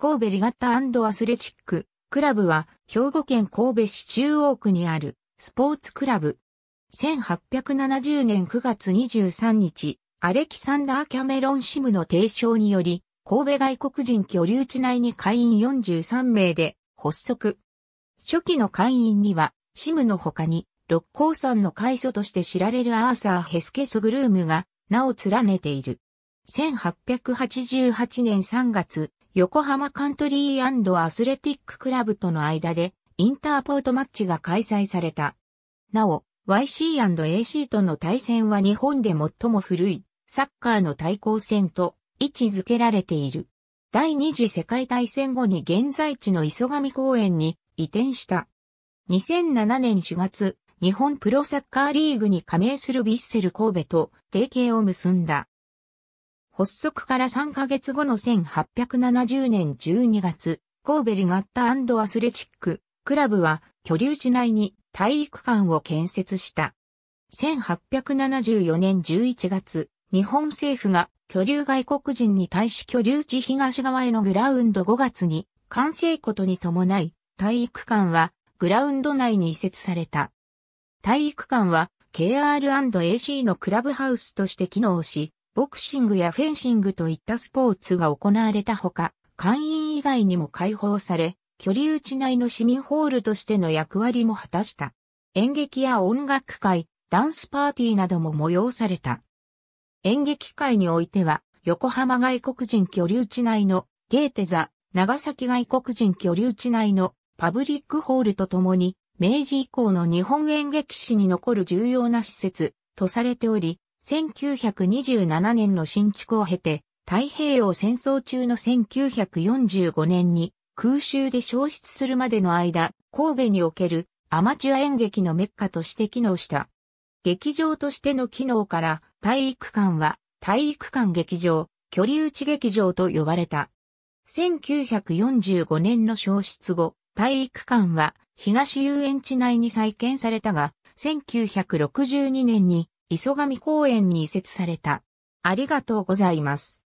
神戸リガッタアスレチック、クラブは、兵庫県神戸市中央区にある、スポーツクラブ。1870年9月23日、アレキサンダー・キャメロン・シムの提唱により、神戸外国人居留地内に会員43名で発足。初期の会員には、シムの他に、六甲山の開祖として知られるアーサー・ヘスケスグルームが名を連ねている。1888年3月、横浜カントリーアスレティッククラブとの間でインターポートマッチが開催された。なお、YC&AC との対戦は日本で最も古いサッカーの対抗戦と位置づけられている。第二次世界大戦後に現在地の磯上公園に移転した。2007年4月、日本プロサッカーリーグに加盟するヴィッセル神戸と提携を結んだ。発足から3ヶ月後の1870年12月、神戸リガッタアスレチック、クラブは、居留地内に体育館を建設した。1874年11月、日本政府が居留外国人に対し居留地東側へのグラウンド5月に完成ことに伴い、体育館はグラウンド内に移設された。体育館は KR&AC のクラブハウスとして機能し、ボクシングやフェンシングといったスポーツが行われたほか、会員以外にも解放され、距離打内の市民ホールとしての役割も果たした。演劇や音楽会、ダンスパーティーなども催された。演劇界においては、横浜外国人居留地内のゲーテザ、長崎外国人居留地内のパブリックホールとともに、明治以降の日本演劇史に残る重要な施設とされており、1927年の新築を経て、太平洋戦争中の1945年に空襲で消失するまでの間、神戸におけるアマチュア演劇のメッカとして機能した。劇場としての機能から体育館は体育館劇場、距離打ち劇場と呼ばれた。1945年の消失後、体育館は東遊園地内に再建されたが、1962年に磯上公園に移設された。ありがとうございます。